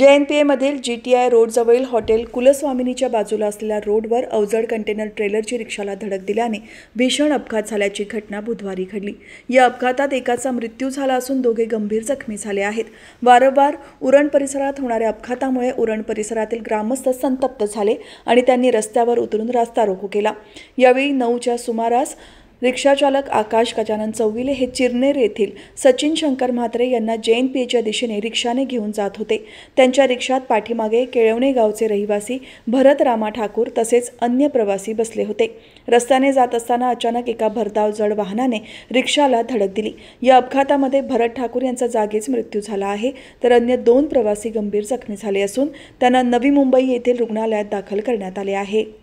जे N P G T I रोडजवळील hotel कुलस्वामिनीच्या बाजूला असलेल्या रोडवर अवजड कंटेनर ट्रेलरची रिक्षाला धडक दिल्याने भीषण अपघात झाल्याची घटना बुधवारी घडली या अपघातात एकाचा मृत्यू झाला असून दोघे गंभीर जखमी झाले आहेत वारंवार उरण परिसरात होणाऱ्या अपघातामुळे उरण परिसरातील ग्रामस्थ संतप्त झाले आणि त्यांनी रस्त्यावर उतरून रास्ता रोको केला यावेळी नऊच्या सुमारास रिक्षाचालक आकाश गजानन चौविले हे चिरनेर येथील सचिन शंकर म्हात्रे यांना जैन पीएच्या दिशेने रिक्षाने घेऊन जात होते त्यांच्या रिक्षात पाठीमागे केळवणे गावचे रहिवासी भरत रामा ठाकूर तसेच अन्य प्रवासी बसले होते रस्त्याने जात असताना अचानक एका भरधाव जड वाहनाने रिक्षाला धडक दिली या अपघातामध्ये भरत ठाकूर यांचा जागीच मृत्यू झाला आहे तर अन्य दोन प्रवासी गंभीर जखमी झाले असून त्यांना नवी मुंबई येथील रुग्णालयात दाखल करण्यात आले आहे